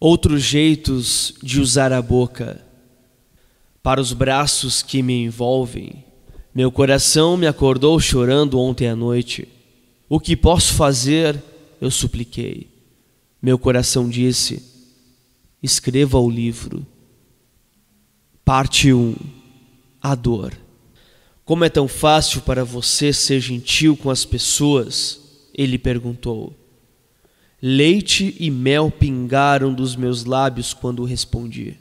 outros jeitos de usar a boca. Para os braços que me envolvem, meu coração me acordou chorando ontem à noite. O que posso fazer? Eu supliquei. Meu coração disse: Escreva o livro. Parte 1 A dor. Como é tão fácil para você ser gentil com as pessoas? Ele perguntou. Leite e mel pingaram dos meus lábios quando respondi,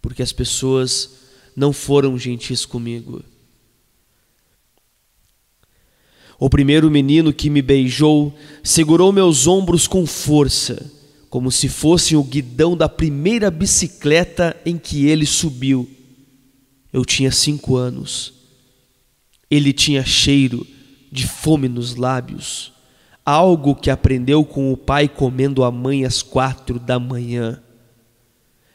porque as pessoas não foram gentis comigo. O primeiro menino que me beijou segurou meus ombros com força, como se fossem o guidão da primeira bicicleta em que ele subiu. Eu tinha cinco anos. Ele tinha cheiro de fome nos lábios algo que aprendeu com o pai comendo a mãe às quatro da manhã.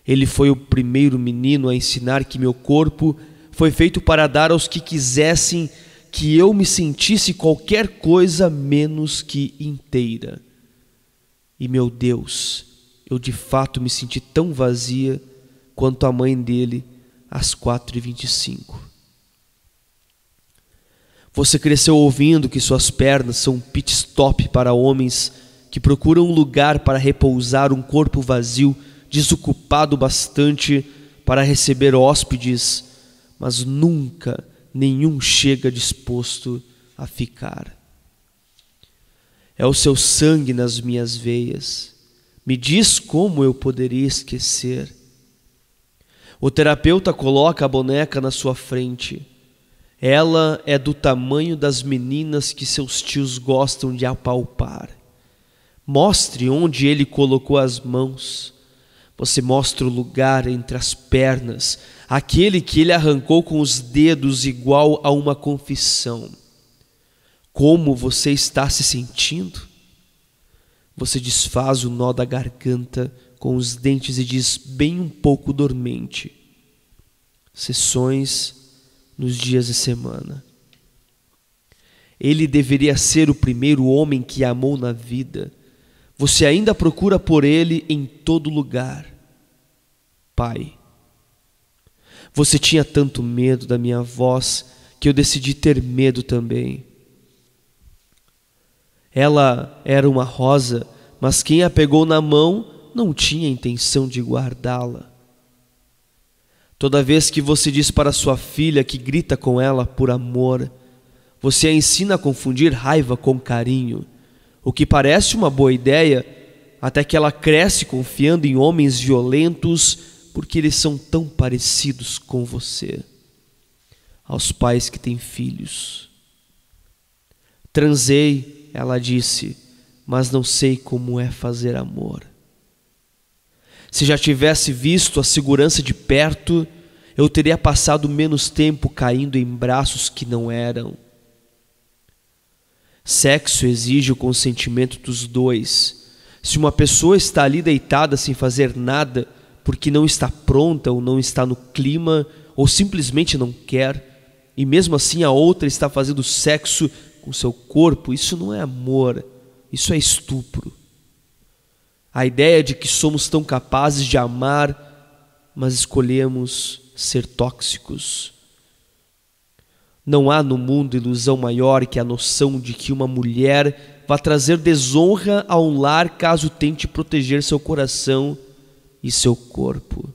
Ele foi o primeiro menino a ensinar que meu corpo foi feito para dar aos que quisessem que eu me sentisse qualquer coisa menos que inteira. E meu Deus, eu de fato me senti tão vazia quanto a mãe dele às quatro e vinte e cinco. Você cresceu ouvindo que suas pernas são um pit stop para homens que procuram um lugar para repousar um corpo vazio, desocupado bastante para receber hóspedes, mas nunca nenhum chega disposto a ficar. É o seu sangue nas minhas veias. Me diz como eu poderia esquecer. O terapeuta coloca a boneca na sua frente. Ela é do tamanho das meninas que seus tios gostam de apalpar. Mostre onde ele colocou as mãos. Você mostra o lugar entre as pernas, aquele que ele arrancou com os dedos, igual a uma confissão. Como você está se sentindo? Você desfaz o nó da garganta com os dentes e diz, bem um pouco dormente: Sessões nos dias de semana. Ele deveria ser o primeiro homem que amou na vida. Você ainda procura por ele em todo lugar. Pai, você tinha tanto medo da minha voz que eu decidi ter medo também. Ela era uma rosa, mas quem a pegou na mão não tinha intenção de guardá-la. Toda vez que você diz para sua filha que grita com ela por amor, você a ensina a confundir raiva com carinho, o que parece uma boa ideia, até que ela cresce confiando em homens violentos porque eles são tão parecidos com você. Aos pais que têm filhos. Transei, ela disse, mas não sei como é fazer amor. Se já tivesse visto a segurança de perto, eu teria passado menos tempo caindo em braços que não eram. Sexo exige o consentimento dos dois. Se uma pessoa está ali deitada sem fazer nada porque não está pronta ou não está no clima ou simplesmente não quer, e mesmo assim a outra está fazendo sexo com seu corpo, isso não é amor, isso é estupro. A ideia de que somos tão capazes de amar, mas escolhemos ser tóxicos. Não há no mundo ilusão maior que a noção de que uma mulher vá trazer desonra a um lar caso tente proteger seu coração e seu corpo.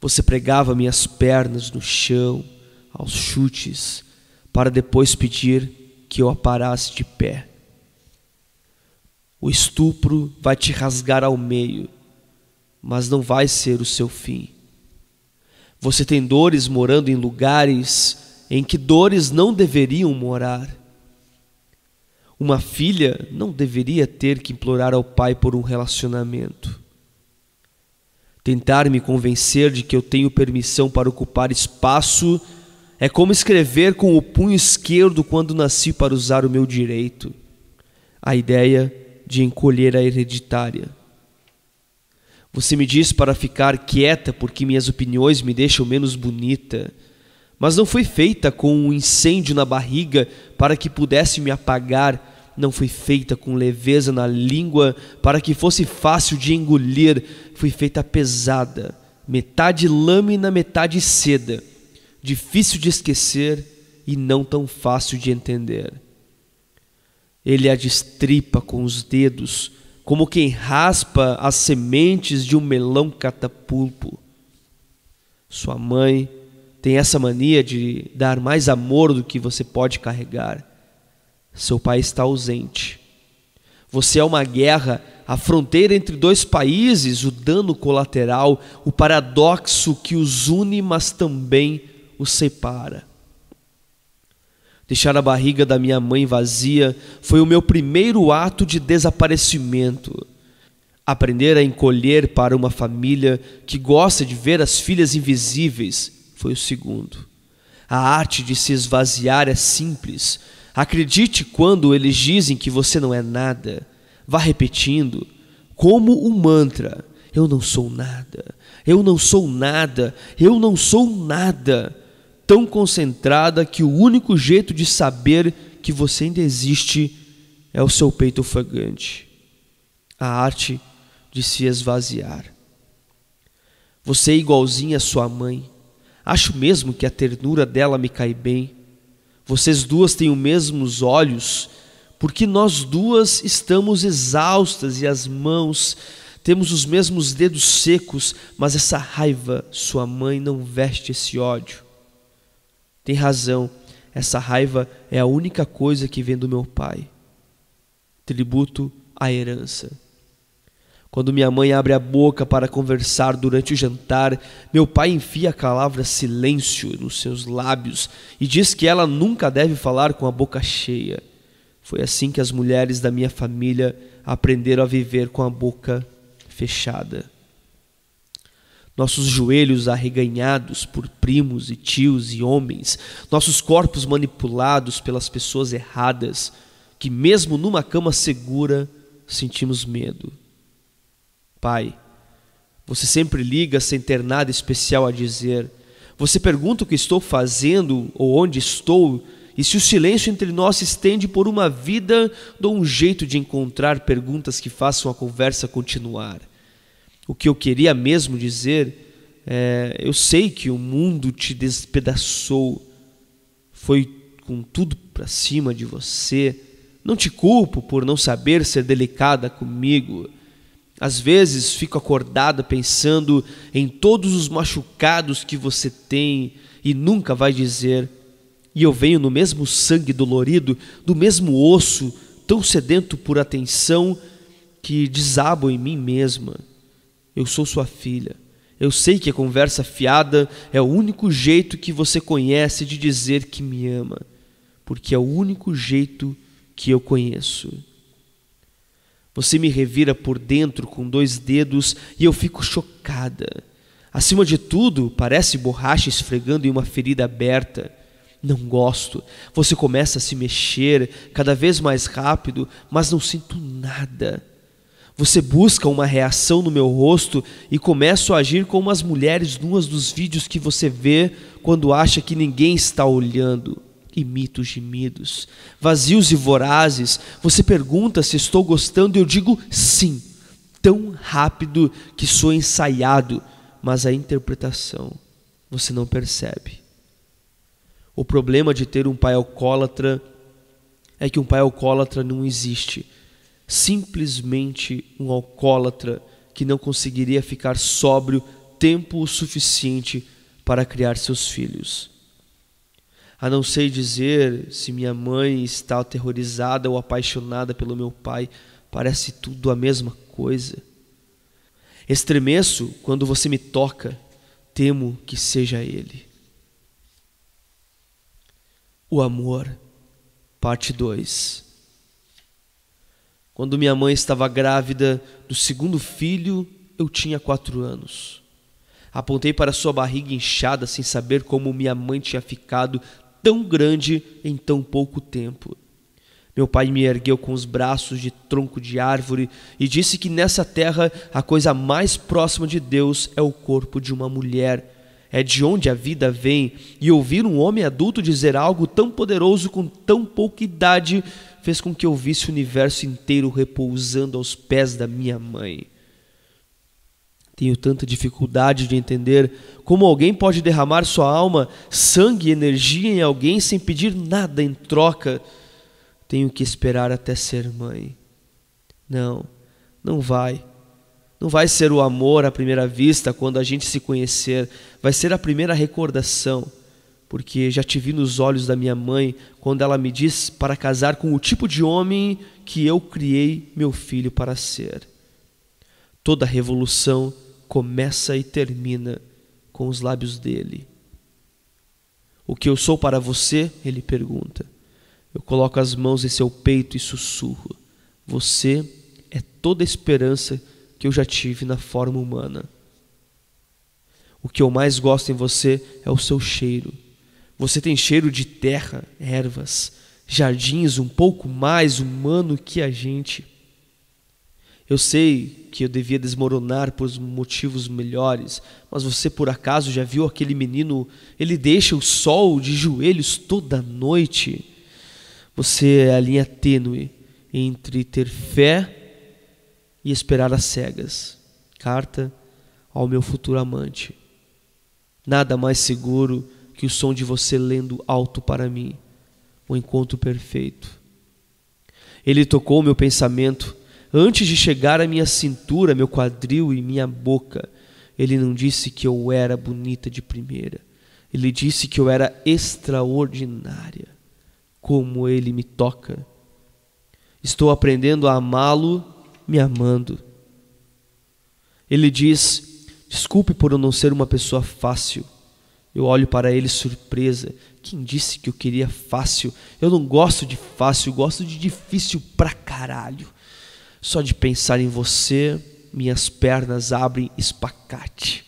Você pregava minhas pernas no chão, aos chutes, para depois pedir que eu a parasse de pé. O estupro vai te rasgar ao meio, mas não vai ser o seu fim. Você tem dores morando em lugares em que dores não deveriam morar. Uma filha não deveria ter que implorar ao pai por um relacionamento. Tentar me convencer de que eu tenho permissão para ocupar espaço é como escrever com o punho esquerdo quando nasci para usar o meu direito. A ideia de encolher a hereditária. Você me diz para ficar quieta porque minhas opiniões me deixam menos bonita, mas não foi feita com um incêndio na barriga para que pudesse me apagar, não foi feita com leveza na língua para que fosse fácil de engolir, foi feita pesada, metade lâmina, metade seda, difícil de esquecer e não tão fácil de entender. Ele a destripa com os dedos, como quem raspa as sementes de um melão catapulpo. Sua mãe tem essa mania de dar mais amor do que você pode carregar. Seu pai está ausente. Você é uma guerra, a fronteira entre dois países, o dano colateral, o paradoxo que os une, mas também os separa. Deixar a barriga da minha mãe vazia foi o meu primeiro ato de desaparecimento. Aprender a encolher para uma família que gosta de ver as filhas invisíveis foi o segundo. A arte de se esvaziar é simples. Acredite quando eles dizem que você não é nada. Vá repetindo, como um mantra: Eu não sou nada, eu não sou nada, eu não sou nada tão concentrada que o único jeito de saber que você ainda existe é o seu peito ofegante. A arte de se esvaziar. Você é igualzinha à sua mãe. Acho mesmo que a ternura dela me cai bem. Vocês duas têm os mesmos olhos, porque nós duas estamos exaustas e as mãos temos os mesmos dedos secos, mas essa raiva, sua mãe, não veste esse ódio. Tem razão, essa raiva é a única coisa que vem do meu pai. Tributo à herança. Quando minha mãe abre a boca para conversar durante o jantar, meu pai enfia a palavra silêncio nos seus lábios e diz que ela nunca deve falar com a boca cheia. Foi assim que as mulheres da minha família aprenderam a viver com a boca fechada nossos joelhos arreganhados por primos e tios e homens, nossos corpos manipulados pelas pessoas erradas, que mesmo numa cama segura sentimos medo. Pai, você sempre liga sem ter nada especial a dizer. Você pergunta o que estou fazendo ou onde estou, e se o silêncio entre nós se estende por uma vida, dou um jeito de encontrar perguntas que façam a conversa continuar. O que eu queria mesmo dizer é: eu sei que o mundo te despedaçou, foi com tudo para cima de você. Não te culpo por não saber ser delicada comigo. Às vezes fico acordada pensando em todos os machucados que você tem e nunca vai dizer. E eu venho no mesmo sangue dolorido, do mesmo osso, tão sedento por atenção que desabo em mim mesma. Eu sou sua filha. Eu sei que a conversa fiada é o único jeito que você conhece de dizer que me ama, porque é o único jeito que eu conheço. Você me revira por dentro com dois dedos e eu fico chocada. Acima de tudo, parece borracha esfregando em uma ferida aberta. Não gosto. Você começa a se mexer cada vez mais rápido, mas não sinto nada. Você busca uma reação no meu rosto e começo a agir como as mulheres nuas dos vídeos que você vê quando acha que ninguém está olhando. Imito gemidos, vazios e vorazes. Você pergunta se estou gostando e eu digo sim, tão rápido que sou ensaiado, mas a interpretação você não percebe. O problema de ter um pai alcoólatra é que um pai alcoólatra não existe simplesmente um alcoólatra que não conseguiria ficar sóbrio tempo o suficiente para criar seus filhos. A não sei dizer se minha mãe está aterrorizada ou apaixonada pelo meu pai, parece tudo a mesma coisa. Estremeço quando você me toca, temo que seja ele. O amor, parte 2. Quando minha mãe estava grávida do segundo filho, eu tinha quatro anos. Apontei para sua barriga inchada sem saber como minha mãe tinha ficado tão grande em tão pouco tempo. Meu pai me ergueu com os braços de tronco de árvore e disse que nessa terra a coisa mais próxima de Deus é o corpo de uma mulher é de onde a vida vem, e ouvir um homem adulto dizer algo tão poderoso com tão pouca idade fez com que eu visse o universo inteiro repousando aos pés da minha mãe. Tenho tanta dificuldade de entender como alguém pode derramar sua alma, sangue e energia em alguém sem pedir nada em troca. Tenho que esperar até ser mãe. Não, não vai. Não vai ser o amor à primeira vista quando a gente se conhecer, vai ser a primeira recordação, porque já te vi nos olhos da minha mãe quando ela me diz para casar com o tipo de homem que eu criei meu filho para ser. Toda revolução começa e termina com os lábios dele. O que eu sou para você? Ele pergunta. Eu coloco as mãos em seu peito e sussurro: Você é toda a esperança que que eu já tive na forma humana. O que eu mais gosto em você é o seu cheiro. Você tem cheiro de terra, ervas, jardins um pouco mais humano que a gente. Eu sei que eu devia desmoronar por motivos melhores, mas você por acaso já viu aquele menino? Ele deixa o sol de joelhos toda noite. Você é a linha tênue entre ter fé e esperar às cegas. Carta ao meu futuro amante. Nada mais seguro que o som de você lendo alto para mim, o encontro perfeito. Ele tocou meu pensamento antes de chegar à minha cintura, meu quadril e minha boca. Ele não disse que eu era bonita de primeira. Ele disse que eu era extraordinária. Como ele me toca. Estou aprendendo a amá-lo me amando. Ele diz: Desculpe por eu não ser uma pessoa fácil. Eu olho para ele surpresa. Quem disse que eu queria fácil? Eu não gosto de fácil, gosto de difícil pra caralho. Só de pensar em você, minhas pernas abrem espacate,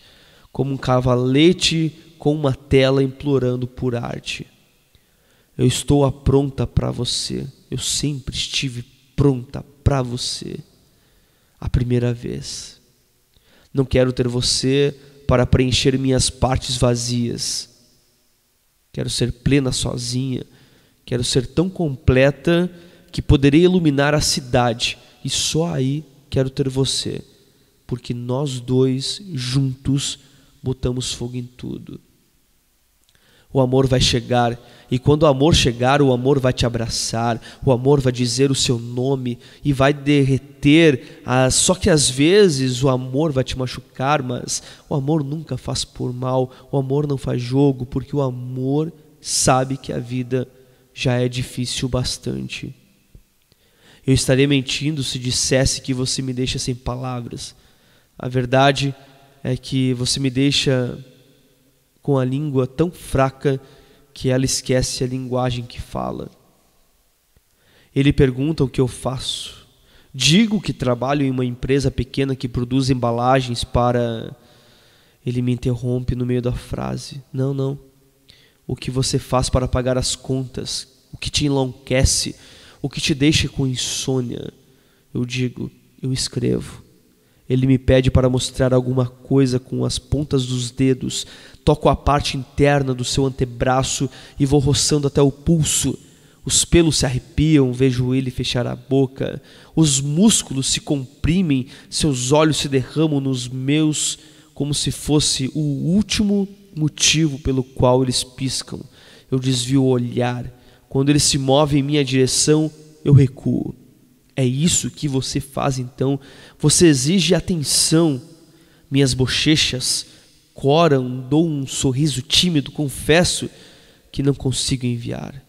como um cavalete com uma tela implorando por arte. Eu estou pronta para você. Eu sempre estive pronta para você a primeira vez. Não quero ter você para preencher minhas partes vazias. Quero ser plena sozinha. Quero ser tão completa que poderei iluminar a cidade. E só aí quero ter você. Porque nós dois, juntos, botamos fogo em tudo. O amor vai chegar e quando o amor chegar, o amor vai te abraçar, o amor vai dizer o seu nome e vai derreter. Ah, só que às vezes o amor vai te machucar, mas o amor nunca faz por mal, o amor não faz jogo, porque o amor sabe que a vida já é difícil bastante. Eu estaria mentindo se dissesse que você me deixa sem palavras. A verdade é que você me deixa com a língua tão fraca que ela esquece a linguagem que fala. Ele pergunta o que eu faço. Digo que trabalho em uma empresa pequena que produz embalagens para. Ele me interrompe no meio da frase. Não, não. O que você faz para pagar as contas, o que te enlouquece, o que te deixa com insônia. Eu digo, eu escrevo. Ele me pede para mostrar alguma coisa com as pontas dos dedos. Toco a parte interna do seu antebraço e vou roçando até o pulso. Os pelos se arrepiam, vejo ele fechar a boca. Os músculos se comprimem, seus olhos se derramam nos meus, como se fosse o último motivo pelo qual eles piscam. Eu desvio o olhar. Quando ele se move em minha direção, eu recuo. É isso que você faz então. Você exige atenção. Minhas bochechas coram, dou um sorriso tímido, confesso que não consigo enviar.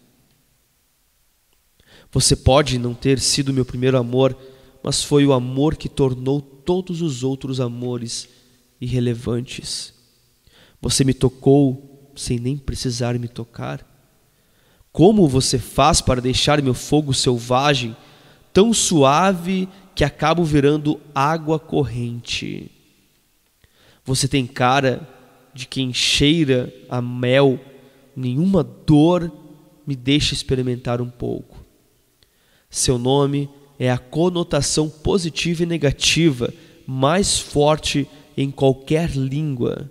Você pode não ter sido meu primeiro amor, mas foi o amor que tornou todos os outros amores irrelevantes. Você me tocou sem nem precisar me tocar. Como você faz para deixar meu fogo selvagem tão suave que acabo virando água corrente. Você tem cara de quem cheira a mel, nenhuma dor me deixa experimentar um pouco. Seu nome é a conotação positiva e negativa mais forte em qualquer língua.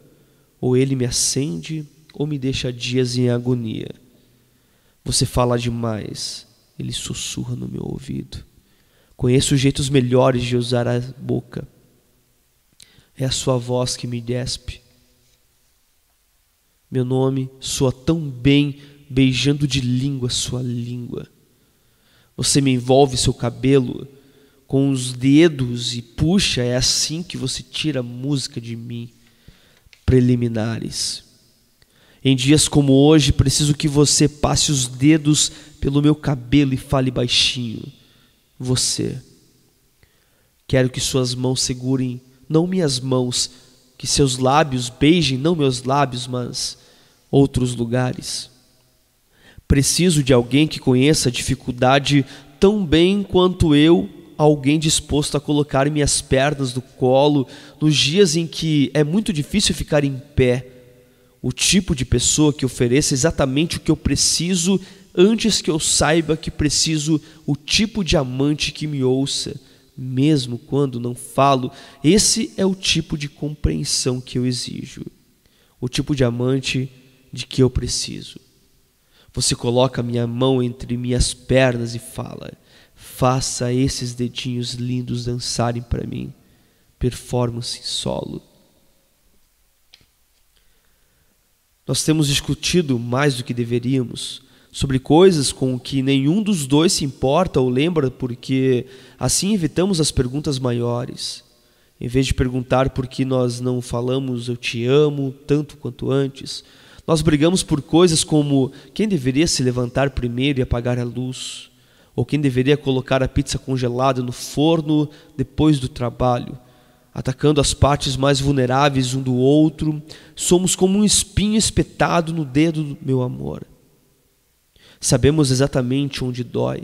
Ou ele me acende ou me deixa dias em agonia. Você fala demais, ele sussurra no meu ouvido. Conheço jeitos melhores de usar a boca. É a sua voz que me despe. Meu nome soa tão bem beijando de língua sua língua. Você me envolve seu cabelo com os dedos e puxa, é assim que você tira música de mim. Preliminares. Em dias como hoje, preciso que você passe os dedos pelo meu cabelo e fale baixinho você. Quero que suas mãos segurem não minhas mãos, que seus lábios beijem não meus lábios, mas outros lugares. Preciso de alguém que conheça a dificuldade tão bem quanto eu, alguém disposto a colocar minhas pernas no colo nos dias em que é muito difícil ficar em pé. O tipo de pessoa que ofereça é exatamente o que eu preciso antes que eu saiba que preciso o tipo de amante que me ouça, mesmo quando não falo. Esse é o tipo de compreensão que eu exijo, o tipo de amante de que eu preciso. Você coloca minha mão entre minhas pernas e fala: Faça esses dedinhos lindos dançarem para mim. Performance solo. Nós temos discutido mais do que deveríamos sobre coisas com que nenhum dos dois se importa ou lembra, porque assim evitamos as perguntas maiores. Em vez de perguntar por que nós não falamos eu te amo tanto quanto antes, nós brigamos por coisas como quem deveria se levantar primeiro e apagar a luz, ou quem deveria colocar a pizza congelada no forno depois do trabalho. Atacando as partes mais vulneráveis um do outro, somos como um espinho espetado no dedo do meu amor sabemos exatamente onde dói.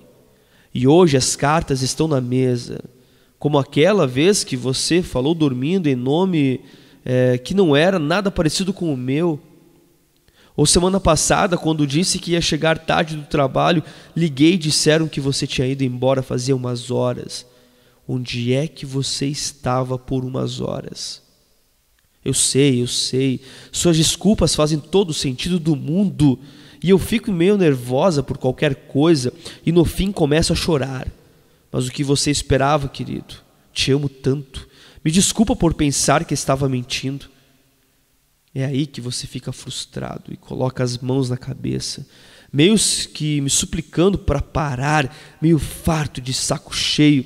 E hoje as cartas estão na mesa, como aquela vez que você falou dormindo em nome é, que não era nada parecido com o meu. Ou semana passada, quando disse que ia chegar tarde do trabalho, liguei e disseram que você tinha ido embora fazia umas horas. Onde é que você estava por umas horas? Eu sei, eu sei. Suas desculpas fazem todo o sentido do mundo e eu fico meio nervosa por qualquer coisa e no fim começo a chorar. Mas o que você esperava, querido? Te amo tanto. Me desculpa por pensar que estava mentindo. É aí que você fica frustrado e coloca as mãos na cabeça, meio que me suplicando para parar, meio farto de saco cheio.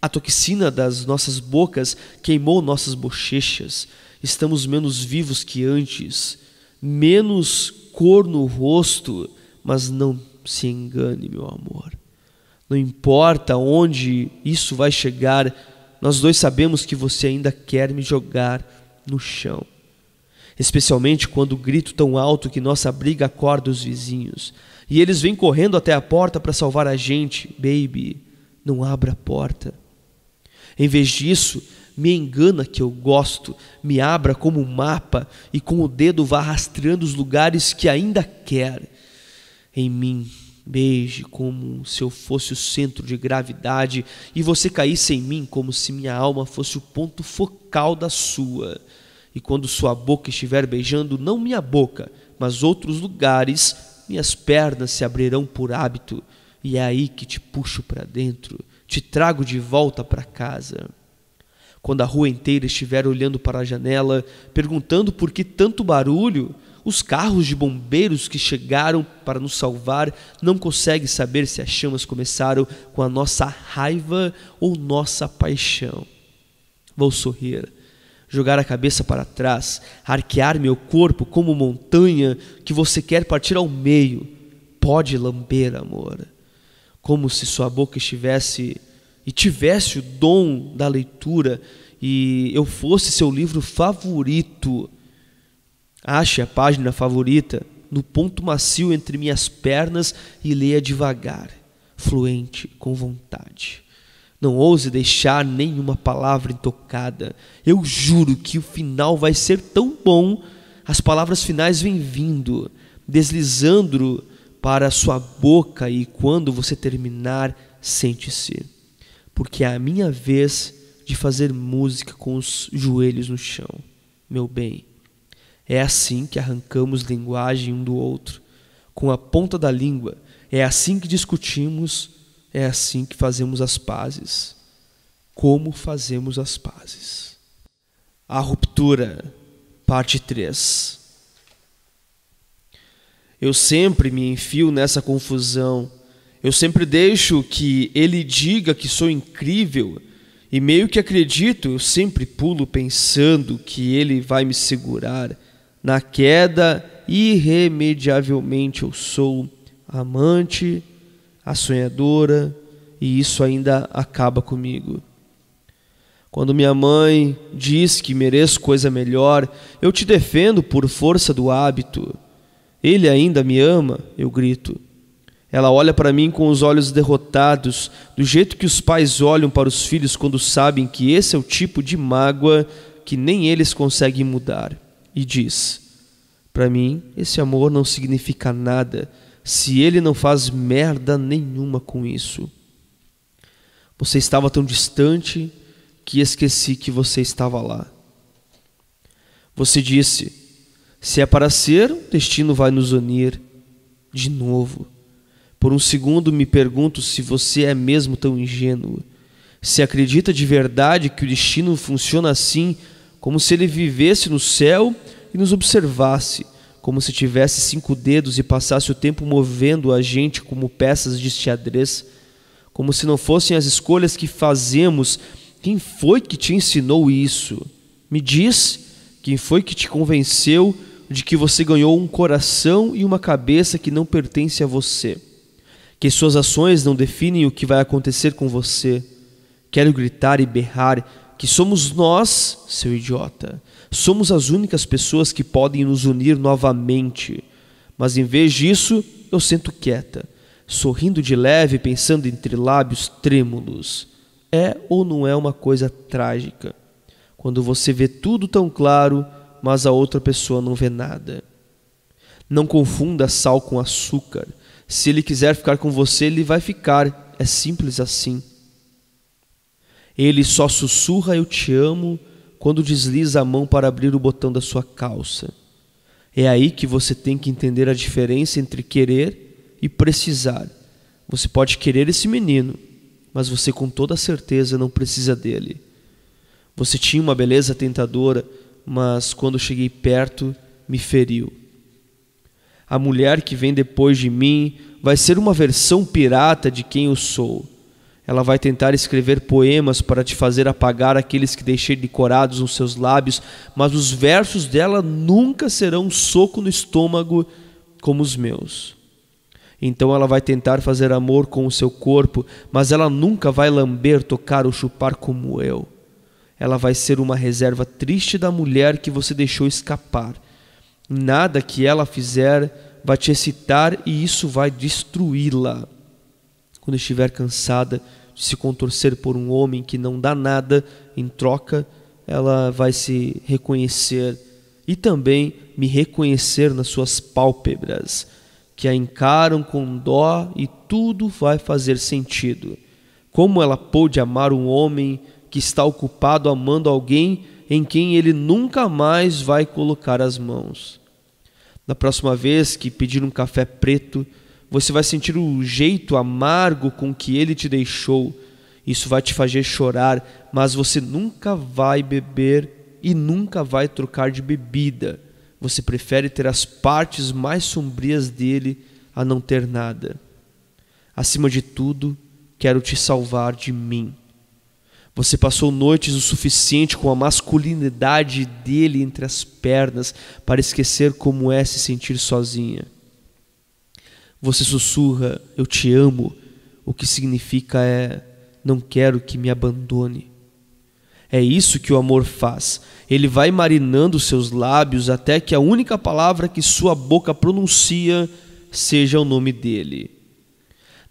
A toxina das nossas bocas queimou nossas bochechas. Estamos menos vivos que antes menos cor no rosto, mas não se engane, meu amor. Não importa onde isso vai chegar, nós dois sabemos que você ainda quer me jogar no chão. Especialmente quando grito tão alto que nossa briga acorda os vizinhos. E eles vêm correndo até a porta para salvar a gente. Baby, não abra a porta. Em vez disso, me engana que eu gosto, me abra como um mapa e com o dedo vá rastreando os lugares que ainda quer. Em mim, beije como se eu fosse o centro de gravidade e você caísse em mim como se minha alma fosse o ponto focal da sua. E quando sua boca estiver beijando não minha boca, mas outros lugares, minhas pernas se abrirão por hábito, e é aí que te puxo para dentro, te trago de volta para casa. Quando a rua inteira estiver olhando para a janela, perguntando por que tanto barulho, os carros de bombeiros que chegaram para nos salvar não conseguem saber se as chamas começaram com a nossa raiva ou nossa paixão. Vou sorrir, jogar a cabeça para trás, arquear meu corpo como montanha que você quer partir ao meio. Pode lamber, amor, como se sua boca estivesse e tivesse o dom da leitura e eu fosse seu livro favorito, ache a página favorita no ponto macio entre minhas pernas e leia devagar, fluente, com vontade. Não ouse deixar nenhuma palavra intocada. Eu juro que o final vai ser tão bom. As palavras finais vêm vindo, deslizando para a sua boca, e quando você terminar, sente-se porque é a minha vez de fazer música com os joelhos no chão, meu bem. É assim que arrancamos linguagem um do outro, com a ponta da língua. É assim que discutimos, é assim que fazemos as pazes. Como fazemos as pazes? A ruptura, parte 3. Eu sempre me enfio nessa confusão eu sempre deixo que ele diga que sou incrível e meio que acredito, eu sempre pulo pensando que ele vai me segurar. Na queda, irremediavelmente eu sou amante, a sonhadora, e isso ainda acaba comigo. Quando minha mãe diz que mereço coisa melhor, eu te defendo por força do hábito. Ele ainda me ama, eu grito. Ela olha para mim com os olhos derrotados, do jeito que os pais olham para os filhos quando sabem que esse é o tipo de mágoa que nem eles conseguem mudar, e diz: Para mim, esse amor não significa nada se ele não faz merda nenhuma com isso. Você estava tão distante que esqueci que você estava lá. Você disse: Se é para ser, o destino vai nos unir de novo. Por um segundo me pergunto se você é mesmo tão ingênuo. Se acredita de verdade que o destino funciona assim, como se ele vivesse no céu e nos observasse, como se tivesse cinco dedos e passasse o tempo movendo a gente como peças de xadrez, como se não fossem as escolhas que fazemos. Quem foi que te ensinou isso? Me diz, quem foi que te convenceu de que você ganhou um coração e uma cabeça que não pertence a você? que suas ações não definem o que vai acontecer com você. Quero gritar e berrar que somos nós, seu idiota. Somos as únicas pessoas que podem nos unir novamente. Mas em vez disso, eu sento quieta, sorrindo de leve, pensando entre lábios trêmulos. É ou não é uma coisa trágica? Quando você vê tudo tão claro, mas a outra pessoa não vê nada. Não confunda sal com açúcar. Se ele quiser ficar com você, ele vai ficar. É simples assim. Ele só sussurra eu te amo quando desliza a mão para abrir o botão da sua calça. É aí que você tem que entender a diferença entre querer e precisar. Você pode querer esse menino, mas você com toda certeza não precisa dele. Você tinha uma beleza tentadora, mas quando cheguei perto, me feriu. A mulher que vem depois de mim vai ser uma versão pirata de quem eu sou. Ela vai tentar escrever poemas para te fazer apagar aqueles que deixei decorados nos seus lábios, mas os versos dela nunca serão um soco no estômago como os meus. Então ela vai tentar fazer amor com o seu corpo, mas ela nunca vai lamber, tocar ou chupar como eu. Ela vai ser uma reserva triste da mulher que você deixou escapar Nada que ela fizer vai te excitar e isso vai destruí-la. Quando estiver cansada de se contorcer por um homem que não dá nada em troca, ela vai se reconhecer e também me reconhecer nas suas pálpebras, que a encaram com dó e tudo vai fazer sentido. Como ela pôde amar um homem que está ocupado amando alguém em quem ele nunca mais vai colocar as mãos. Na próxima vez que pedir um café preto, você vai sentir o jeito amargo com que ele te deixou. Isso vai te fazer chorar, mas você nunca vai beber e nunca vai trocar de bebida. Você prefere ter as partes mais sombrias dele a não ter nada. Acima de tudo, quero te salvar de mim. Você passou noites o suficiente com a masculinidade dele entre as pernas para esquecer como é se sentir sozinha. Você sussurra: Eu te amo. O que significa é: Não quero que me abandone. É isso que o amor faz. Ele vai marinando seus lábios até que a única palavra que sua boca pronuncia seja o nome dele.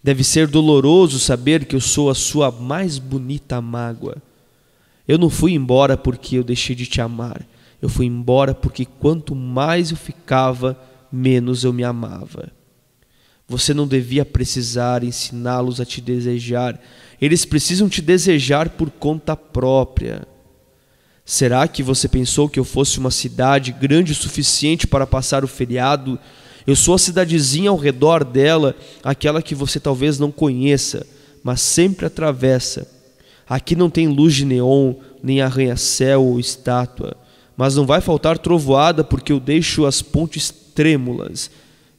Deve ser doloroso saber que eu sou a sua mais bonita mágoa. Eu não fui embora porque eu deixei de te amar. Eu fui embora porque quanto mais eu ficava, menos eu me amava. Você não devia precisar ensiná-los a te desejar. Eles precisam te desejar por conta própria. Será que você pensou que eu fosse uma cidade grande o suficiente para passar o feriado eu sou a cidadezinha ao redor dela, aquela que você talvez não conheça, mas sempre atravessa. Aqui não tem luz de neon, nem arranha-céu ou estátua, mas não vai faltar trovoada porque eu deixo as pontes trêmulas.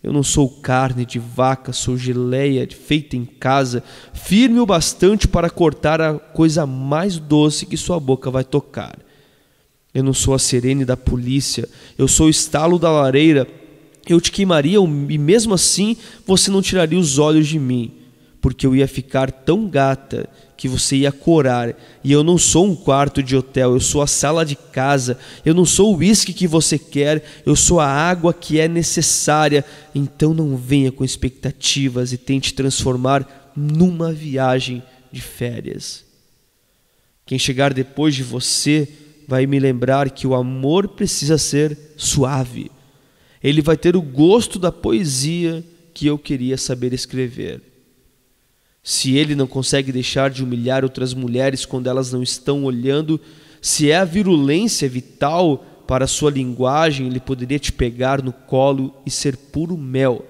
Eu não sou carne de vaca, sou geleia feita em casa, firme o bastante para cortar a coisa mais doce que sua boca vai tocar. Eu não sou a serene da polícia, eu sou o estalo da lareira eu te queimaria e mesmo assim você não tiraria os olhos de mim, porque eu ia ficar tão gata que você ia corar. E eu não sou um quarto de hotel, eu sou a sala de casa, eu não sou o uísque que você quer, eu sou a água que é necessária. Então não venha com expectativas e tente transformar numa viagem de férias. Quem chegar depois de você vai me lembrar que o amor precisa ser suave ele vai ter o gosto da poesia que eu queria saber escrever. Se ele não consegue deixar de humilhar outras mulheres quando elas não estão olhando, se é a virulência vital para sua linguagem, ele poderia te pegar no colo e ser puro mel.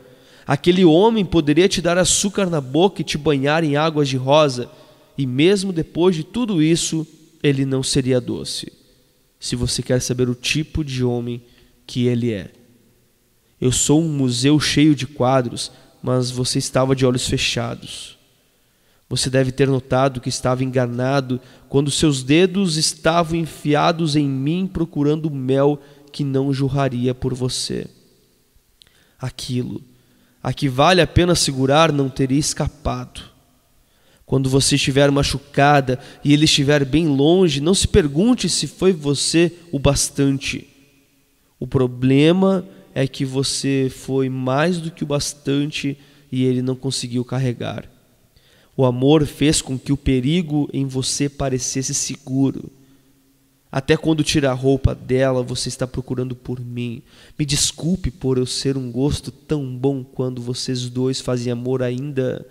Aquele homem poderia te dar açúcar na boca e te banhar em águas de rosa, e mesmo depois de tudo isso, ele não seria doce. Se você quer saber o tipo de homem que ele é. Eu sou um museu cheio de quadros, mas você estava de olhos fechados. Você deve ter notado que estava enganado quando seus dedos estavam enfiados em mim procurando mel que não jorraria por você. Aquilo a que vale a pena segurar não teria escapado. Quando você estiver machucada e ele estiver bem longe, não se pergunte se foi você o bastante. O problema é é que você foi mais do que o bastante e ele não conseguiu carregar. O amor fez com que o perigo em você parecesse seguro. Até quando tira a roupa dela, você está procurando por mim. Me desculpe por eu ser um gosto tão bom quando vocês dois fazem amor ainda.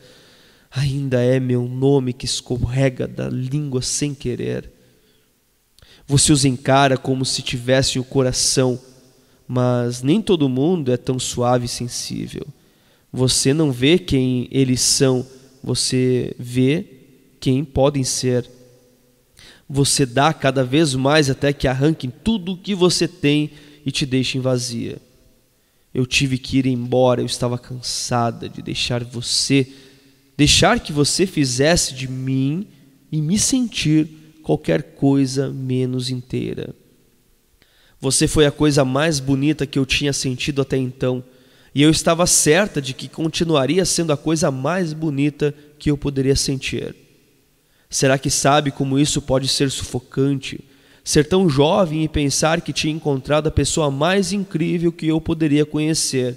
Ainda é meu nome que escorrega da língua sem querer. Você os encara como se tivessem o coração mas nem todo mundo é tão suave e sensível. Você não vê quem eles são, você vê quem podem ser. Você dá cada vez mais até que arranquem tudo o que você tem e te deixem vazia. Eu tive que ir embora, eu estava cansada de deixar você, deixar que você fizesse de mim e me sentir qualquer coisa menos inteira. Você foi a coisa mais bonita que eu tinha sentido até então, e eu estava certa de que continuaria sendo a coisa mais bonita que eu poderia sentir. Será que sabe como isso pode ser sufocante? Ser tão jovem e pensar que tinha encontrado a pessoa mais incrível que eu poderia conhecer,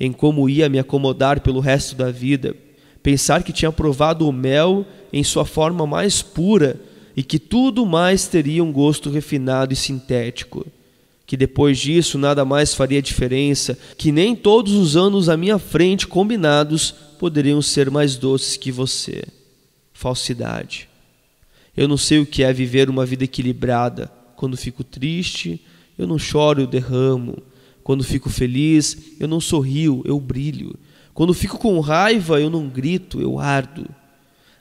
em como ia me acomodar pelo resto da vida, pensar que tinha provado o mel em sua forma mais pura e que tudo mais teria um gosto refinado e sintético, que depois disso nada mais faria diferença, que nem todos os anos à minha frente combinados poderiam ser mais doces que você. Falsidade. Eu não sei o que é viver uma vida equilibrada. Quando fico triste, eu não choro, eu derramo. Quando fico feliz, eu não sorrio, eu brilho. Quando fico com raiva, eu não grito, eu ardo.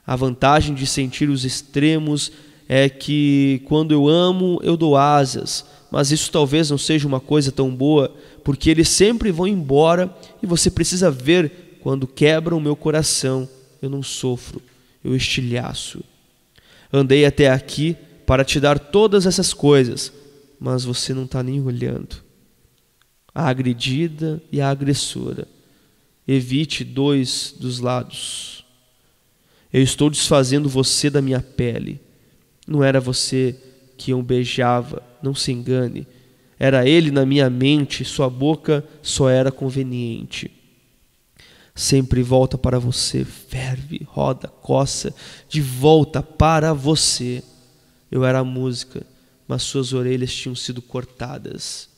A vantagem de sentir os extremos é que quando eu amo, eu dou asas, mas isso talvez não seja uma coisa tão boa, porque eles sempre vão embora e você precisa ver quando quebra o meu coração, eu não sofro, eu estilhaço. Andei até aqui para te dar todas essas coisas, mas você não está nem olhando. A agredida e a agressora. Evite dois dos lados. Eu estou desfazendo você da minha pele. Não era você que eu beijava, não se engane. Era ele na minha mente, sua boca só era conveniente. Sempre volta para você, ferve, roda, coça, de volta para você. Eu era a música, mas suas orelhas tinham sido cortadas.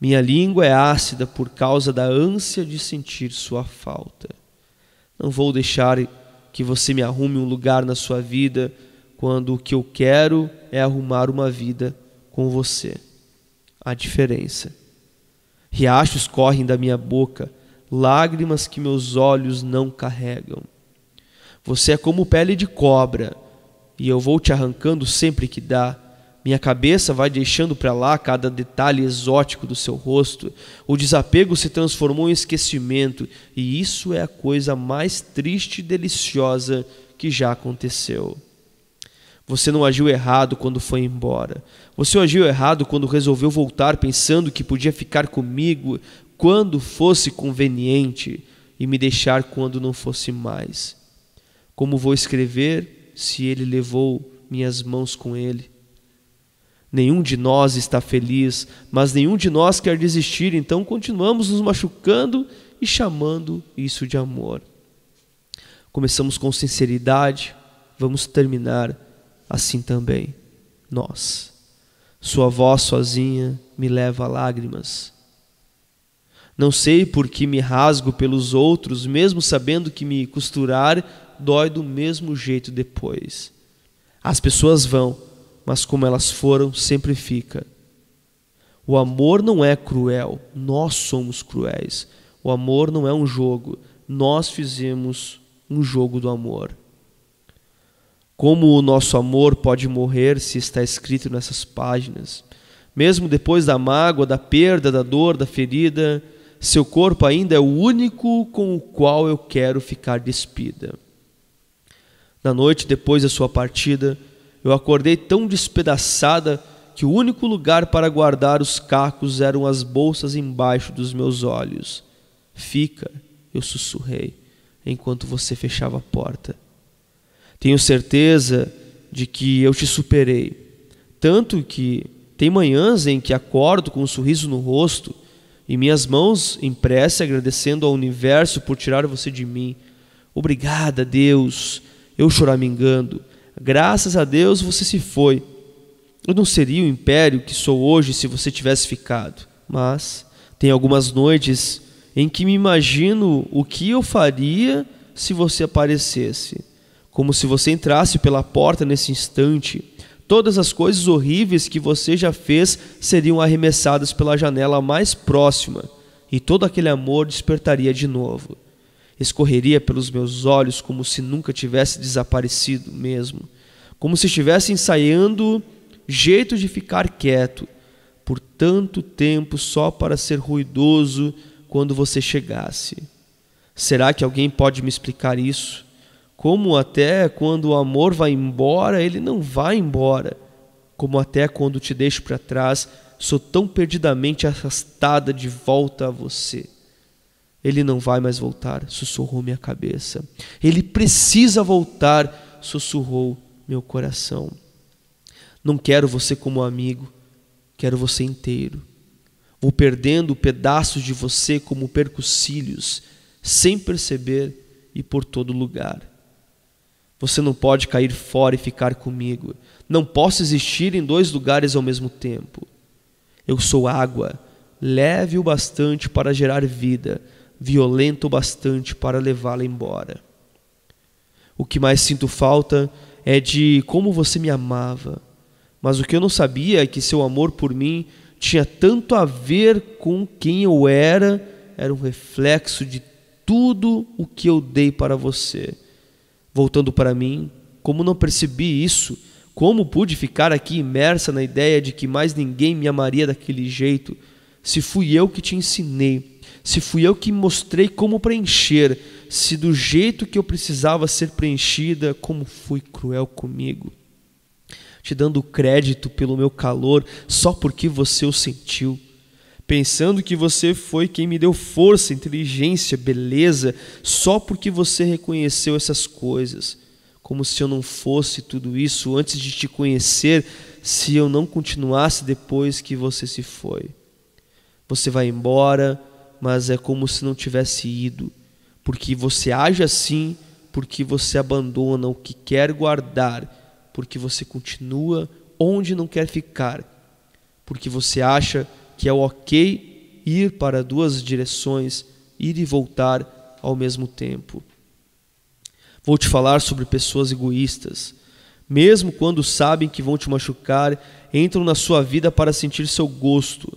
Minha língua é ácida por causa da ânsia de sentir sua falta. Não vou deixar que você me arrume um lugar na sua vida, quando o que eu quero é arrumar uma vida com você. A diferença. Riachos correm da minha boca, lágrimas que meus olhos não carregam. Você é como pele de cobra, e eu vou te arrancando sempre que dá minha cabeça vai deixando para lá cada detalhe exótico do seu rosto. O desapego se transformou em esquecimento, e isso é a coisa mais triste e deliciosa que já aconteceu. Você não agiu errado quando foi embora. Você agiu errado quando resolveu voltar pensando que podia ficar comigo quando fosse conveniente e me deixar quando não fosse mais. Como vou escrever se ele levou minhas mãos com ele? Nenhum de nós está feliz, mas nenhum de nós quer desistir, então continuamos nos machucando e chamando isso de amor. Começamos com sinceridade, vamos terminar assim também. Nós. Sua voz sozinha me leva a lágrimas. Não sei por que me rasgo pelos outros, mesmo sabendo que me costurar dói do mesmo jeito depois. As pessoas vão, mas como elas foram, sempre fica. O amor não é cruel, nós somos cruéis. O amor não é um jogo, nós fizemos um jogo do amor. Como o nosso amor pode morrer se está escrito nessas páginas? Mesmo depois da mágoa, da perda, da dor, da ferida, seu corpo ainda é o único com o qual eu quero ficar despida. Na noite depois da sua partida, eu acordei tão despedaçada que o único lugar para guardar os cacos eram as bolsas embaixo dos meus olhos. Fica, eu sussurrei, enquanto você fechava a porta. Tenho certeza de que eu te superei, tanto que tem manhãs em que acordo com um sorriso no rosto e minhas mãos em prece agradecendo ao universo por tirar você de mim. Obrigada, Deus, eu choramingando. Graças a Deus você se foi. Eu não seria o império que sou hoje se você tivesse ficado. Mas tem algumas noites em que me imagino o que eu faria se você aparecesse. Como se você entrasse pela porta nesse instante. Todas as coisas horríveis que você já fez seriam arremessadas pela janela mais próxima, e todo aquele amor despertaria de novo escorreria pelos meus olhos como se nunca tivesse desaparecido mesmo, como se estivesse ensaiando jeito de ficar quieto por tanto tempo só para ser ruidoso quando você chegasse. Será que alguém pode me explicar isso? Como até quando o amor vai embora, ele não vai embora. Como até quando te deixo para trás, sou tão perdidamente arrastada de volta a você. Ele não vai mais voltar, sussurrou minha cabeça. Ele precisa voltar, sussurrou meu coração. Não quero você como amigo, quero você inteiro. Vou perdendo pedaços de você como percussílios, sem perceber e por todo lugar. Você não pode cair fora e ficar comigo. Não posso existir em dois lugares ao mesmo tempo. Eu sou água, leve o bastante para gerar vida, violento o bastante para levá-la embora. O que mais sinto falta é de como você me amava, mas o que eu não sabia é que seu amor por mim tinha tanto a ver com quem eu era, era um reflexo de tudo o que eu dei para você. Voltando para mim, como não percebi isso? Como pude ficar aqui imersa na ideia de que mais ninguém me amaria daquele jeito, se fui eu que te ensinei se fui eu que mostrei como preencher, se do jeito que eu precisava ser preenchida, como fui cruel comigo. Te dando crédito pelo meu calor só porque você o sentiu. Pensando que você foi quem me deu força, inteligência, beleza, só porque você reconheceu essas coisas. Como se eu não fosse tudo isso antes de te conhecer, se eu não continuasse depois que você se foi. Você vai embora, mas é como se não tivesse ido, porque você age assim, porque você abandona o que quer guardar, porque você continua onde não quer ficar, porque você acha que é ok ir para duas direções, ir e voltar ao mesmo tempo. Vou te falar sobre pessoas egoístas. Mesmo quando sabem que vão te machucar, entram na sua vida para sentir seu gosto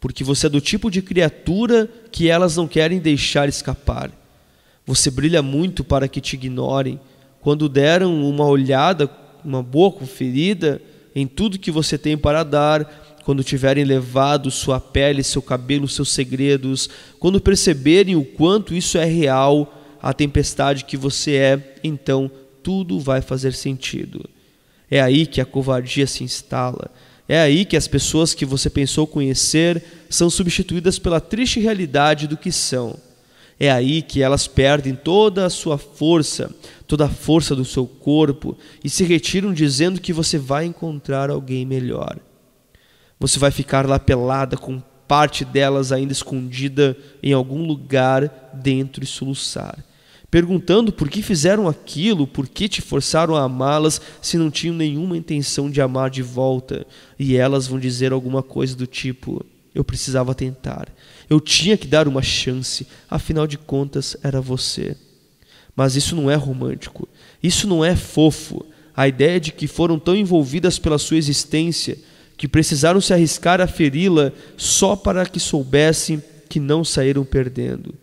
porque você é do tipo de criatura que elas não querem deixar escapar. Você brilha muito para que te ignorem. Quando deram uma olhada, uma boa conferida em tudo que você tem para dar, quando tiverem levado sua pele, seu cabelo, seus segredos, quando perceberem o quanto isso é real, a tempestade que você é, então tudo vai fazer sentido. É aí que a covardia se instala é aí que as pessoas que você pensou conhecer são substituídas pela triste realidade do que são. É aí que elas perdem toda a sua força, toda a força do seu corpo e se retiram dizendo que você vai encontrar alguém melhor. Você vai ficar lá pelada com parte delas ainda escondida em algum lugar dentro e soluçar perguntando por que fizeram aquilo, por que te forçaram a amá-las se não tinham nenhuma intenção de amar de volta. E elas vão dizer alguma coisa do tipo: Eu precisava tentar, eu tinha que dar uma chance, afinal de contas era você. Mas isso não é romântico, isso não é fofo. A ideia de que foram tão envolvidas pela sua existência que precisaram se arriscar a feri-la só para que soubessem que não saíram perdendo.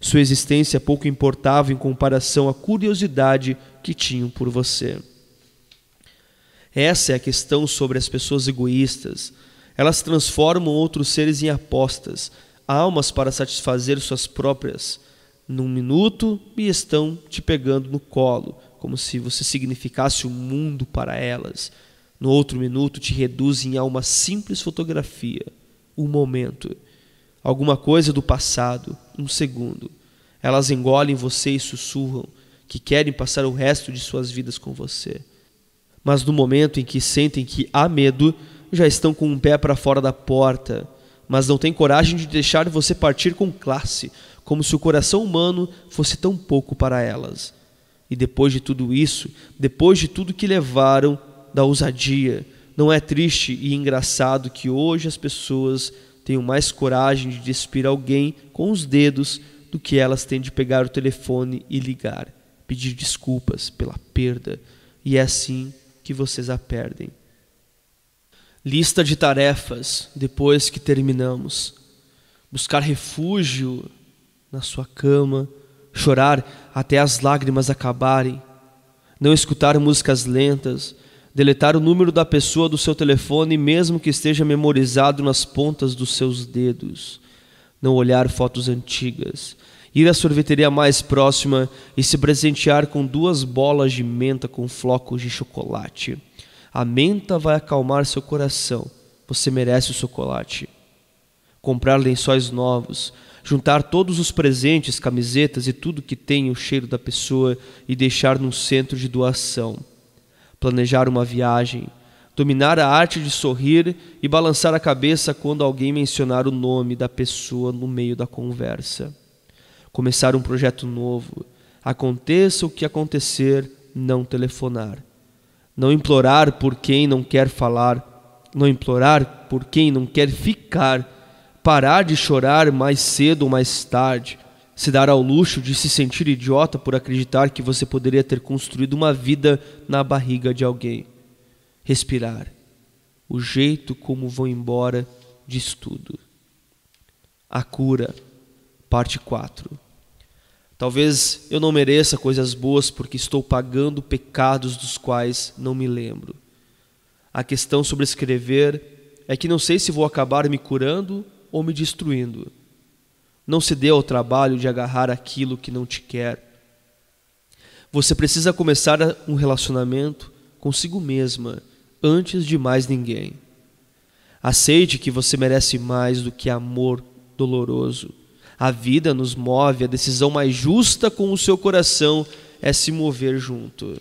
Sua existência é pouco importava em comparação à curiosidade que tinham por você. Essa é a questão sobre as pessoas egoístas. Elas transformam outros seres em apostas, almas para satisfazer suas próprias. Num minuto, e estão te pegando no colo, como se você significasse o mundo para elas. No outro minuto, te reduzem a uma simples fotografia, um momento alguma coisa do passado, um segundo. Elas engolem você e sussurram que querem passar o resto de suas vidas com você. Mas no momento em que sentem que há medo, já estão com um pé para fora da porta, mas não têm coragem de deixar você partir com classe, como se o coração humano fosse tão pouco para elas. E depois de tudo isso, depois de tudo que levaram da ousadia, não é triste e engraçado que hoje as pessoas tenho mais coragem de despir alguém com os dedos do que elas têm de pegar o telefone e ligar, pedir desculpas pela perda, e é assim que vocês a perdem. Lista de tarefas depois que terminamos: buscar refúgio na sua cama, chorar até as lágrimas acabarem, não escutar músicas lentas, deletar o número da pessoa do seu telefone, mesmo que esteja memorizado nas pontas dos seus dedos, não olhar fotos antigas, ir à sorveteria mais próxima e se presentear com duas bolas de menta com flocos de chocolate. A menta vai acalmar seu coração. Você merece o chocolate. Comprar lençóis novos, juntar todos os presentes, camisetas e tudo que tem o cheiro da pessoa e deixar num centro de doação planejar uma viagem, dominar a arte de sorrir e balançar a cabeça quando alguém mencionar o nome da pessoa no meio da conversa. Começar um projeto novo, aconteça o que acontecer, não telefonar. Não implorar por quem não quer falar, não implorar por quem não quer ficar, parar de chorar mais cedo ou mais tarde se dar ao luxo de se sentir idiota por acreditar que você poderia ter construído uma vida na barriga de alguém. Respirar. O jeito como vão embora diz tudo. A cura, parte 4. Talvez eu não mereça coisas boas porque estou pagando pecados dos quais não me lembro. A questão sobre escrever é que não sei se vou acabar me curando ou me destruindo. Não se dê ao trabalho de agarrar aquilo que não te quer. Você precisa começar um relacionamento consigo mesma antes de mais ninguém. Aceite que você merece mais do que amor doloroso. A vida nos move, a decisão mais justa com o seu coração é se mover junto.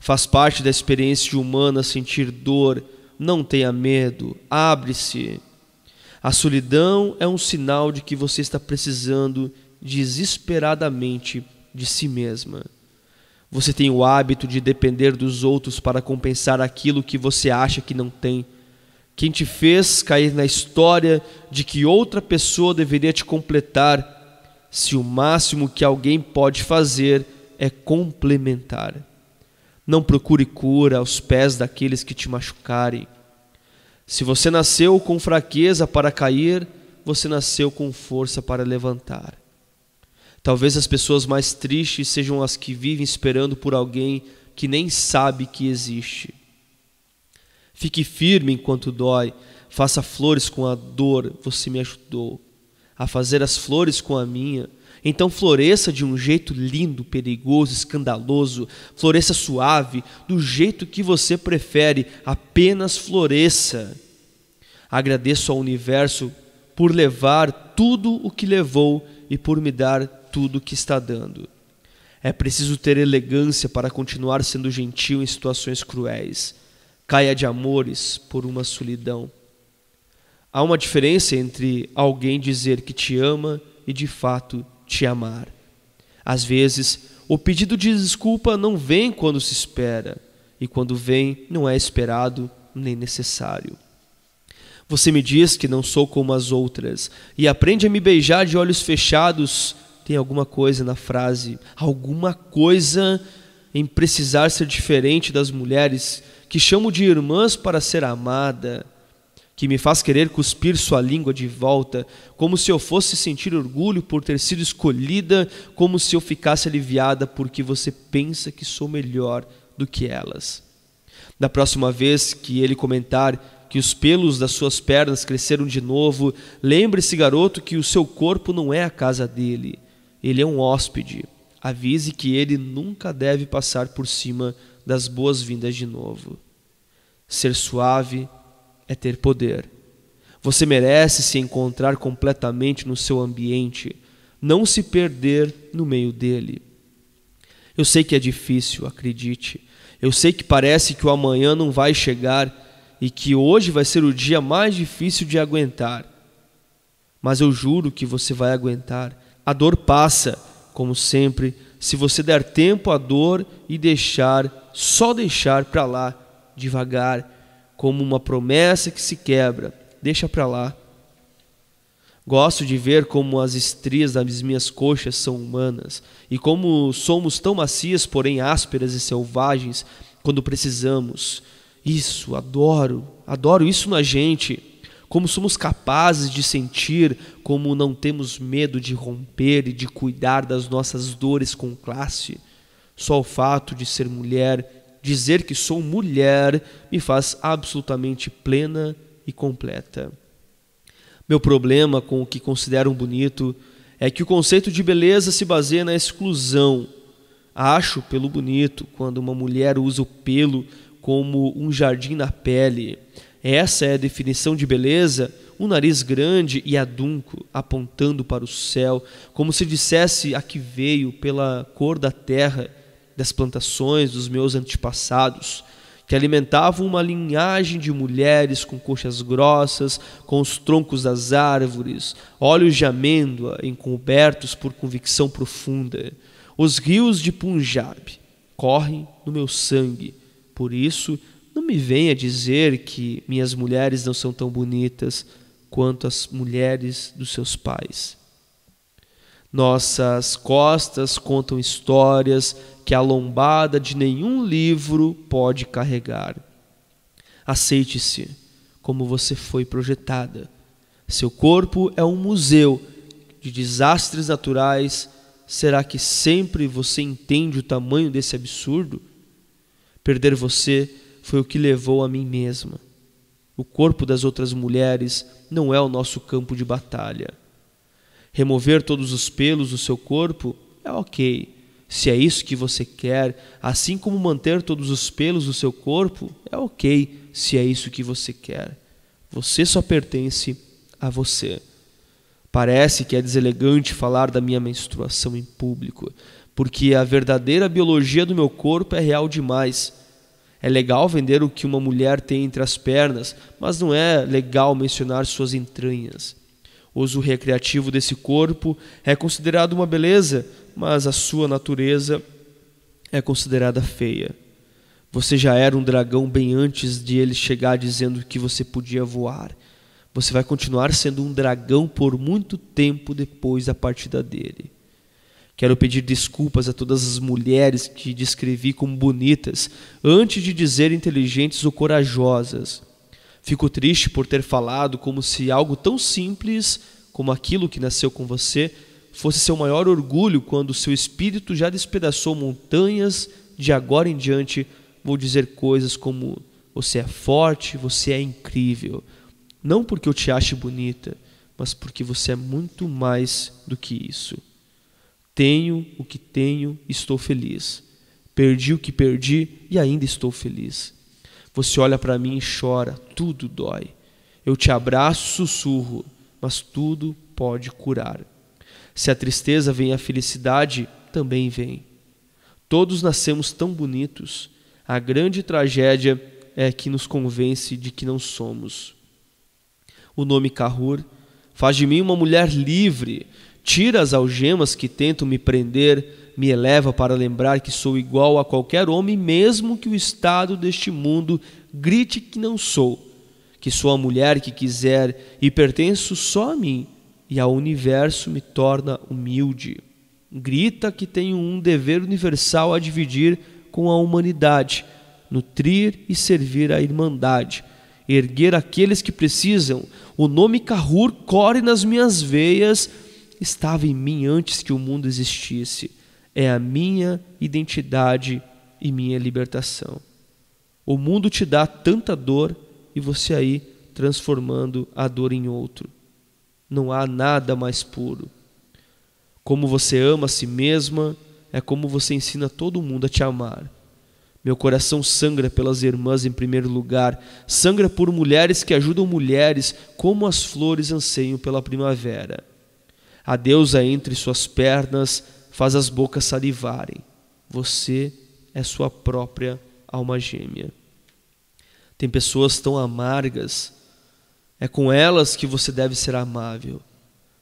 Faz parte da experiência humana sentir dor, não tenha medo, abre-se. A solidão é um sinal de que você está precisando desesperadamente de si mesma. Você tem o hábito de depender dos outros para compensar aquilo que você acha que não tem. Quem te fez cair na história de que outra pessoa deveria te completar, se o máximo que alguém pode fazer é complementar. Não procure cura aos pés daqueles que te machucarem. Se você nasceu com fraqueza para cair, você nasceu com força para levantar. Talvez as pessoas mais tristes sejam as que vivem esperando por alguém que nem sabe que existe. Fique firme enquanto dói, faça flores com a dor, você me ajudou. A fazer as flores com a minha, então floresça de um jeito lindo, perigoso, escandaloso, floresça suave, do jeito que você prefere, apenas floresça. Agradeço ao universo por levar tudo o que levou e por me dar tudo o que está dando. É preciso ter elegância para continuar sendo gentil em situações cruéis. Caia de amores por uma solidão. Há uma diferença entre alguém dizer que te ama e de fato te amar. Às vezes, o pedido de desculpa não vem quando se espera, e quando vem, não é esperado nem necessário. Você me diz que não sou como as outras, e aprende a me beijar de olhos fechados. Tem alguma coisa na frase, alguma coisa em precisar ser diferente das mulheres que chamo de irmãs para ser amada que me faz querer cuspir sua língua de volta, como se eu fosse sentir orgulho por ter sido escolhida, como se eu ficasse aliviada porque você pensa que sou melhor do que elas. Da próxima vez que ele comentar que os pelos das suas pernas cresceram de novo, lembre-se, garoto, que o seu corpo não é a casa dele. Ele é um hóspede. Avise que ele nunca deve passar por cima das boas-vindas de novo. Ser suave, é ter poder. Você merece se encontrar completamente no seu ambiente, não se perder no meio dele. Eu sei que é difícil, acredite. Eu sei que parece que o amanhã não vai chegar e que hoje vai ser o dia mais difícil de aguentar. Mas eu juro que você vai aguentar. A dor passa, como sempre, se você der tempo à dor e deixar, só deixar para lá, devagar, como uma promessa que se quebra. Deixa para lá. Gosto de ver como as estrias das minhas coxas são humanas e como somos tão macias, porém ásperas e selvagens quando precisamos. Isso, adoro, adoro isso na gente. Como somos capazes de sentir, como não temos medo de romper e de cuidar das nossas dores com classe. Só o fato de ser mulher dizer que sou mulher me faz absolutamente plena e completa. Meu problema com o que consideram bonito é que o conceito de beleza se baseia na exclusão. Acho pelo bonito quando uma mulher usa o pelo como um jardim na pele. Essa é a definição de beleza, um nariz grande e adunco, apontando para o céu, como se dissesse a que veio pela cor da terra das plantações dos meus antepassados, que alimentavam uma linhagem de mulheres com coxas grossas, com os troncos das árvores, olhos de amêndoa encobertos por convicção profunda. Os rios de Punjab correm no meu sangue, por isso não me venha dizer que minhas mulheres não são tão bonitas quanto as mulheres dos seus pais. Nossas costas contam histórias que a lombada de nenhum livro pode carregar. Aceite-se como você foi projetada. Seu corpo é um museu de desastres naturais. Será que sempre você entende o tamanho desse absurdo? Perder você foi o que levou a mim mesma. O corpo das outras mulheres não é o nosso campo de batalha. Remover todos os pelos do seu corpo é ok se é isso que você quer, assim como manter todos os pelos do seu corpo, é ok se é isso que você quer. Você só pertence a você. Parece que é deselegante falar da minha menstruação em público, porque a verdadeira biologia do meu corpo é real demais. É legal vender o que uma mulher tem entre as pernas, mas não é legal mencionar suas entranhas. O uso recreativo desse corpo é considerado uma beleza, mas a sua natureza é considerada feia. Você já era um dragão bem antes de ele chegar dizendo que você podia voar. Você vai continuar sendo um dragão por muito tempo depois da partida dele. Quero pedir desculpas a todas as mulheres que descrevi como bonitas antes de dizer inteligentes ou corajosas. Fico triste por ter falado como se algo tão simples como aquilo que nasceu com você fosse seu maior orgulho quando seu espírito já despedaçou montanhas, de agora em diante vou dizer coisas como: você é forte, você é incrível. Não porque eu te ache bonita, mas porque você é muito mais do que isso. Tenho o que tenho e estou feliz. Perdi o que perdi e ainda estou feliz. Você olha para mim e chora, tudo dói. Eu te abraço, sussurro, mas tudo pode curar. Se a tristeza vem, a felicidade também vem. Todos nascemos tão bonitos. A grande tragédia é que nos convence de que não somos. O nome Carrur faz de mim uma mulher livre, tira as algemas que tentam me prender, me eleva para lembrar que sou igual a qualquer homem, mesmo que o estado deste mundo grite que não sou, que sou a mulher que quiser e pertenço só a mim e ao universo me torna humilde. Grita que tenho um dever universal a dividir com a humanidade, nutrir e servir a irmandade, erguer aqueles que precisam. O nome Carrur corre nas minhas veias, estava em mim antes que o mundo existisse. É a minha identidade e minha libertação. O mundo te dá tanta dor e você aí transformando a dor em outro. Não há nada mais puro. Como você ama a si mesma, é como você ensina todo mundo a te amar. Meu coração sangra pelas irmãs em primeiro lugar, sangra por mulheres que ajudam mulheres, como as flores anseiam pela primavera. A deusa entre suas pernas faz as bocas salivarem. Você é sua própria alma gêmea. Tem pessoas tão amargas é com elas que você deve ser amável.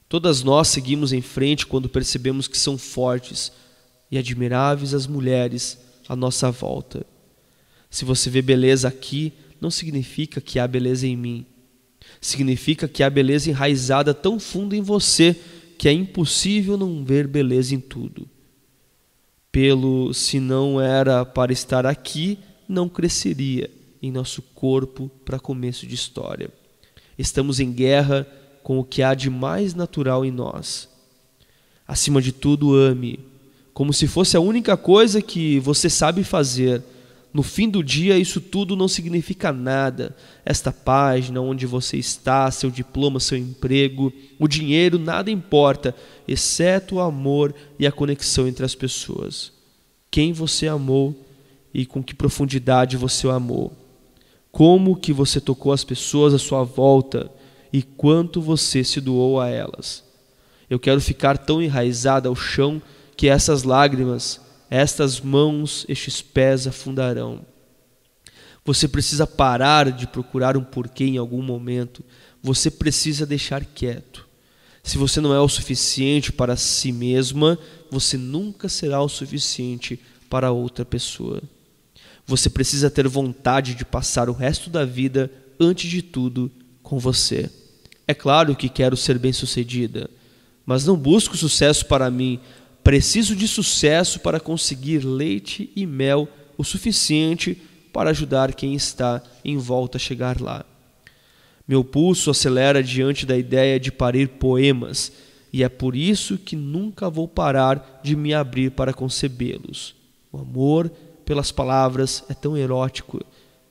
Todas nós seguimos em frente quando percebemos que são fortes e admiráveis as mulheres à nossa volta. Se você vê beleza aqui, não significa que há beleza em mim. Significa que há beleza enraizada tão fundo em você que é impossível não ver beleza em tudo. Pelo se não era para estar aqui, não cresceria em nosso corpo para começo de história. Estamos em guerra com o que há de mais natural em nós. Acima de tudo, ame, como se fosse a única coisa que você sabe fazer. No fim do dia, isso tudo não significa nada. Esta página, onde você está, seu diploma, seu emprego, o dinheiro, nada importa, exceto o amor e a conexão entre as pessoas. Quem você amou e com que profundidade você o amou como que você tocou as pessoas à sua volta e quanto você se doou a elas. Eu quero ficar tão enraizada ao chão que essas lágrimas, estas mãos, estes pés afundarão. Você precisa parar de procurar um porquê em algum momento. Você precisa deixar quieto. Se você não é o suficiente para si mesma, você nunca será o suficiente para outra pessoa. Você precisa ter vontade de passar o resto da vida, antes de tudo, com você. É claro que quero ser bem-sucedida, mas não busco sucesso para mim. Preciso de sucesso para conseguir leite e mel o suficiente para ajudar quem está em volta a chegar lá. Meu pulso acelera diante da ideia de parir poemas, e é por isso que nunca vou parar de me abrir para concebê-los. O amor pelas palavras, é tão erótico,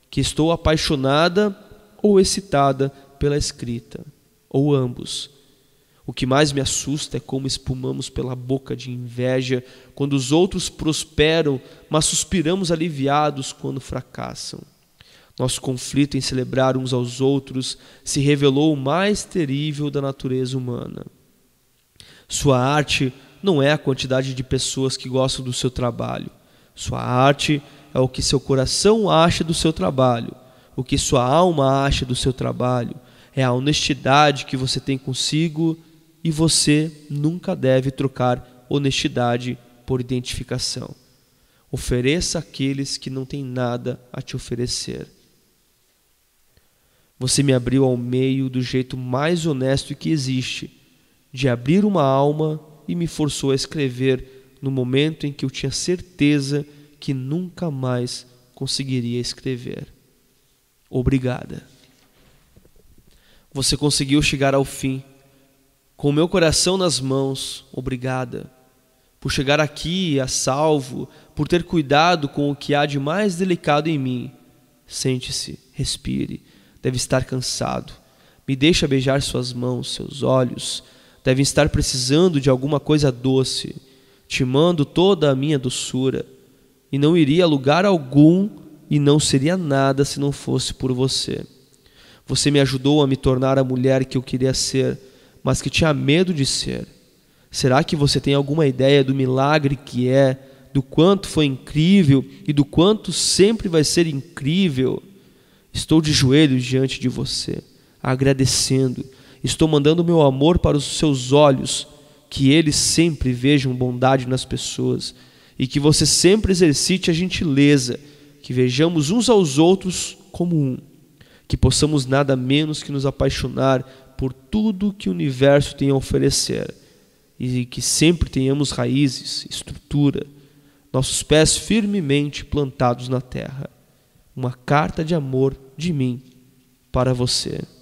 que estou apaixonada ou excitada pela escrita, ou ambos. O que mais me assusta é como espumamos pela boca de inveja quando os outros prosperam, mas suspiramos aliviados quando fracassam. Nosso conflito em celebrar uns aos outros se revelou o mais terrível da natureza humana. Sua arte não é a quantidade de pessoas que gostam do seu trabalho, sua arte é o que seu coração acha do seu trabalho, o que sua alma acha do seu trabalho, é a honestidade que você tem consigo e você nunca deve trocar honestidade por identificação. Ofereça àqueles que não têm nada a te oferecer. Você me abriu ao meio do jeito mais honesto que existe, de abrir uma alma e me forçou a escrever no momento em que eu tinha certeza que nunca mais conseguiria escrever. Obrigada. Você conseguiu chegar ao fim. Com o meu coração nas mãos, obrigada. Por chegar aqui a salvo, por ter cuidado com o que há de mais delicado em mim. Sente-se, respire. Deve estar cansado. Me deixa beijar suas mãos, seus olhos. Deve estar precisando de alguma coisa doce te mando toda a minha doçura, e não iria a lugar algum e não seria nada se não fosse por você. Você me ajudou a me tornar a mulher que eu queria ser, mas que tinha medo de ser. Será que você tem alguma ideia do milagre que é, do quanto foi incrível e do quanto sempre vai ser incrível? Estou de joelhos diante de você, agradecendo. Estou mandando meu amor para os seus olhos que eles sempre vejam bondade nas pessoas e que você sempre exercite a gentileza, que vejamos uns aos outros como um, que possamos nada menos que nos apaixonar por tudo que o universo tem a oferecer e que sempre tenhamos raízes, estrutura, nossos pés firmemente plantados na terra. Uma carta de amor de mim para você.